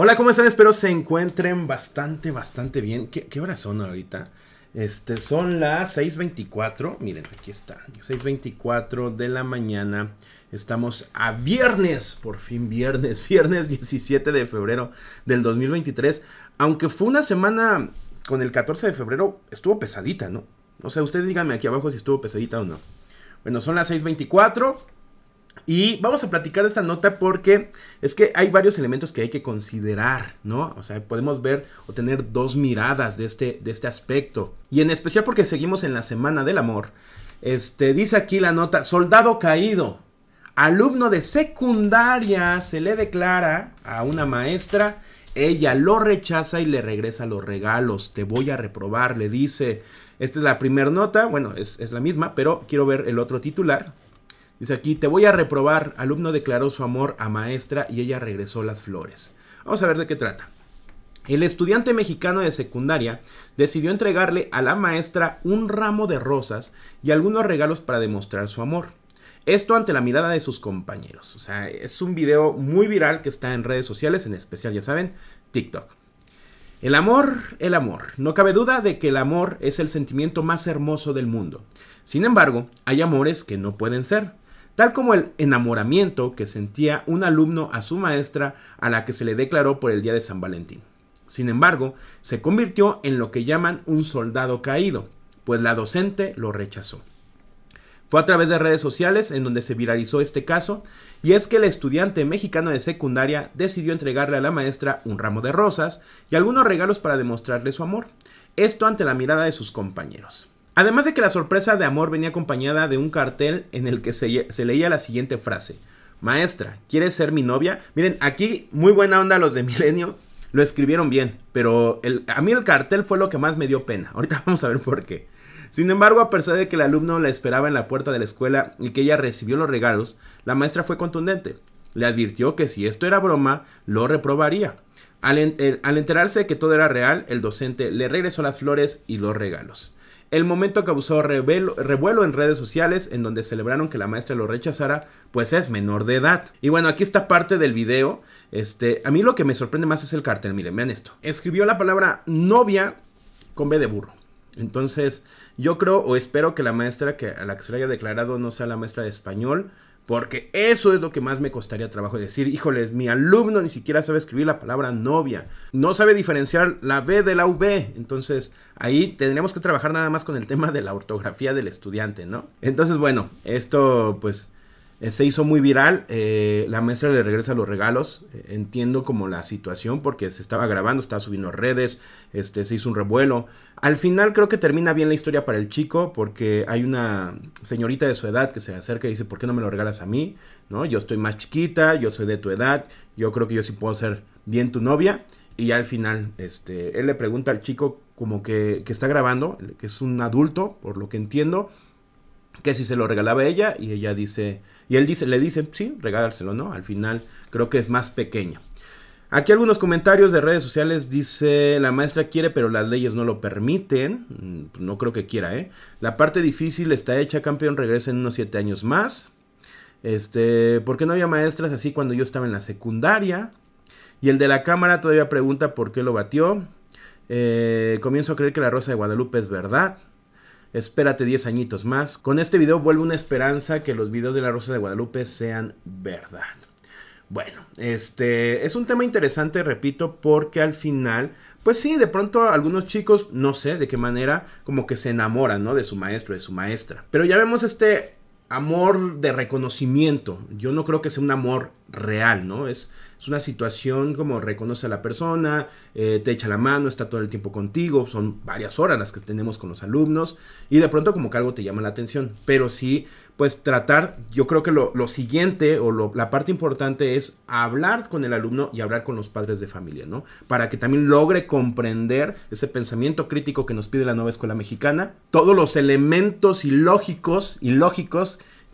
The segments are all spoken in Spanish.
Hola, ¿cómo están? Espero se encuentren bastante, bastante bien. ¿Qué, horas son ahorita? Este, son las 6.24. Miren, aquí está. 6.24 de la mañana. Estamos a viernes, por fin viernes, viernes 17 de febrero del 2023. Aunque fue una semana con el 14 de febrero, estuvo pesadita, ¿no? O sea, ustedes díganme aquí abajo si estuvo pesadita o no. Bueno, son las 6.24. Y vamos a platicar de esta nota porque es que hay varios elementos que hay que considerar, ¿no? O sea, podemos ver o tener dos miradas de este, de este aspecto. Y en especial porque seguimos en la Semana del Amor. Este, dice aquí la nota, soldado caído, alumno de secundaria, se le declara a una maestra, ella lo rechaza y le regresa los regalos, te voy a reprobar, le dice. Esta es la primera nota, bueno, es, es la misma, pero quiero ver el otro titular. Dice aquí, te voy a reprobar. Alumno declaró su amor a maestra y ella regresó las flores. Vamos a ver de qué trata. El estudiante mexicano de secundaria decidió entregarle a la maestra un ramo de rosas y algunos regalos para demostrar su amor. Esto ante la mirada de sus compañeros. O sea, es un video muy viral que está en redes sociales, en especial, ya saben, TikTok. El amor, el amor. No cabe duda de que el amor es el sentimiento más hermoso del mundo. Sin embargo, hay amores que no pueden ser tal como el enamoramiento que sentía un alumno a su maestra a la que se le declaró por el día de San Valentín. Sin embargo, se convirtió en lo que llaman un soldado caído, pues la docente lo rechazó. Fue a través de redes sociales en donde se viralizó este caso, y es que el estudiante mexicano de secundaria decidió entregarle a la maestra un ramo de rosas y algunos regalos para demostrarle su amor, esto ante la mirada de sus compañeros. Además de que la sorpresa de amor venía acompañada de un cartel en el que se, leía la siguiente frase. Maestra, ¿quieres ser mi novia? Miren, aquí muy buena onda los de Milenio. Lo escribieron bien, pero el, a mí el cartel fue lo que más me dio pena. Ahorita vamos a ver por qué. Sin embargo, a pesar de que el alumno la esperaba en la puerta de la escuela y que ella recibió los regalos, la maestra fue contundente. Le advirtió que si esto era broma, lo reprobaría. Al, enterarse de que todo era real, el docente le regresó las flores y los regalos. El momento causó revuelo en redes sociales en donde celebraron que la maestra lo rechazara, pues es menor de edad. Y bueno, aquí está parte del video. Este, a mí lo que me sorprende más es el cartel, miren, vean esto. Escribió la palabra novia con B de burro. Entonces, yo creo o espero que la maestra que, a la que se le haya declarado no sea la maestra de español porque eso es lo que más me costaría trabajo decir, híjoles, mi alumno ni siquiera sabe escribir la palabra novia, no sabe diferenciar la B de la V, entonces ahí tendríamos que trabajar nada más con el tema de la ortografía del estudiante, ¿no? Entonces, bueno, esto pues eh, se hizo muy viral, eh, la maestra le regresa los regalos, eh, entiendo como la situación porque se estaba grabando, estaba subiendo redes, este, se hizo un revuelo. Al final creo que termina bien la historia para el chico porque hay una señorita de su edad que se acerca y dice, ¿por qué no me lo regalas a mí? ¿No? Yo estoy más chiquita, yo soy de tu edad, yo creo que yo sí puedo ser bien tu novia. Y al final, este, él le pregunta al chico como que, que está grabando, que es un adulto, por lo que entiendo, que si se lo regalaba ella y ella dice y él dice, le dice, sí, regálselo ¿no? Al final creo que es más pequeña. Aquí algunos comentarios de redes sociales dice, la maestra quiere pero las leyes no lo permiten. Mm, no creo que quiera, ¿eh? La parte difícil está hecha, campeón, regresa en unos siete años más. Este, ¿por qué no había maestras así cuando yo estaba en la secundaria? Y el de la cámara todavía pregunta por qué lo batió. Eh, comienzo a creer que la Rosa de Guadalupe es verdad espérate 10 añitos más. Con este video vuelve una esperanza que los videos de La Rosa de Guadalupe sean verdad. Bueno, este es un tema interesante, repito, porque al final, pues sí, de pronto algunos chicos, no sé de qué manera, como que se enamoran, ¿no? De su maestro, de su maestra. Pero ya vemos este amor de reconocimiento. Yo no creo que sea un amor real, ¿no? Es, es una situación como reconoce a la persona, eh, te echa la mano, está todo el tiempo contigo, son varias horas las que tenemos con los alumnos y de pronto como que algo te llama la atención, pero sí pues tratar, yo creo que lo, siguiente o la parte importante es hablar con el alumno y hablar con los padres de familia, ¿no? Para que también logre comprender ese pensamiento crítico que nos pide la nueva escuela mexicana, todos los elementos ilógicos,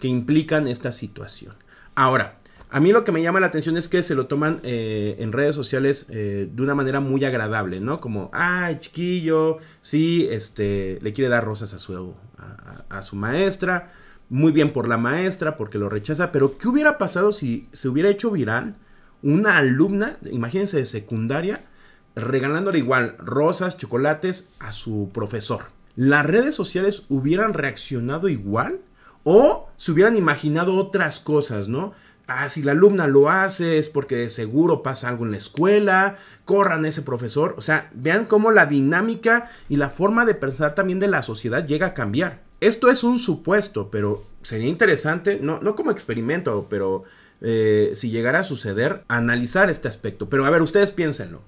que implican esta situación. Ahora, a mí lo que me llama la atención es que se lo toman eh, en redes sociales eh, de una manera muy agradable, ¿no? Como, ay, chiquillo, sí, este, le quiere dar rosas a su, a su maestra muy bien por la maestra, porque lo rechaza, pero ¿qué hubiera pasado si se hubiera hecho viral una alumna, imagínense de secundaria, regalándole igual rosas, chocolates a su profesor? ¿Las redes sociales hubieran reaccionado igual? ¿O se hubieran imaginado otras cosas, no? Ah, si la alumna lo hace es porque de seguro pasa algo en la escuela, corran ese profesor. O sea, vean cómo la dinámica y la forma de pensar también de la sociedad llega a cambiar. Esto es un supuesto, pero sería interesante, no, como experimento, pero eh, si llegara a suceder, analizar este aspecto. Pero a ver, ustedes piénsenlo.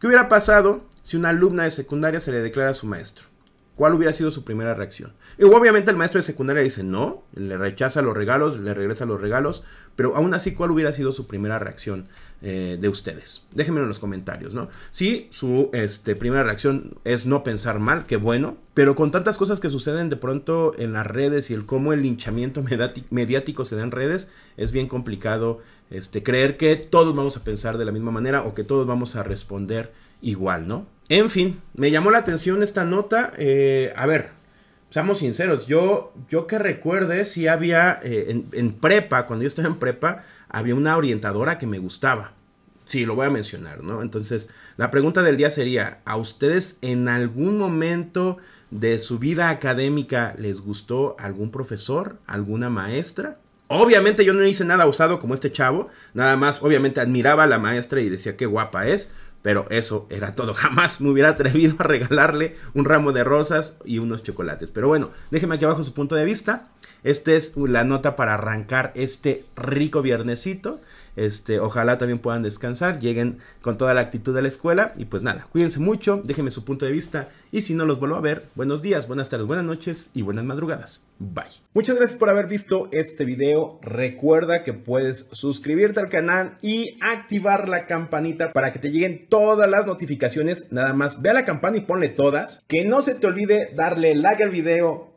¿Qué hubiera pasado si una alumna de secundaria se le declara a su maestro? ¿Cuál hubiera sido su primera reacción? Y obviamente el maestro de secundaria dice no, le rechaza los regalos, le regresa los regalos, pero aún así, ¿cuál hubiera sido su primera reacción eh, de ustedes? Déjenmelo en los comentarios, ¿no? sí, su este, primera reacción es no pensar mal, qué bueno, pero con tantas cosas que suceden de pronto en las redes y el cómo el linchamiento mediático se da en redes, es bien complicado este, creer que todos vamos a pensar de la misma manera o que todos vamos a responder igual, ¿no? En fin, me llamó la atención esta nota. Eh, a ver, seamos sinceros, yo, yo que recuerde, si había eh, en, prepa, cuando yo estaba en prepa, había una orientadora que me gustaba. Sí, lo voy a mencionar, ¿no? Entonces, la pregunta del día sería, ¿a ustedes en algún momento de su vida académica les gustó algún profesor, alguna maestra? Obviamente yo no hice nada usado como este chavo, nada más obviamente admiraba a la maestra y decía qué guapa es, pero eso era todo. Jamás me hubiera atrevido a regalarle un ramo de rosas y unos chocolates. Pero bueno, déjeme aquí abajo su punto de vista. Esta es la nota para arrancar este rico viernesito. Este, ojalá también puedan descansar, lleguen con toda la actitud de la escuela y pues nada, cuídense mucho, déjenme su punto de vista y si no los vuelvo a ver, buenos días, buenas tardes, buenas noches y buenas madrugadas. Bye. Muchas gracias por haber visto este video. Recuerda que puedes suscribirte al canal y activar la campanita para que te lleguen todas las notificaciones. Nada más ve a la campana y ponle todas. Que no se te olvide darle like al video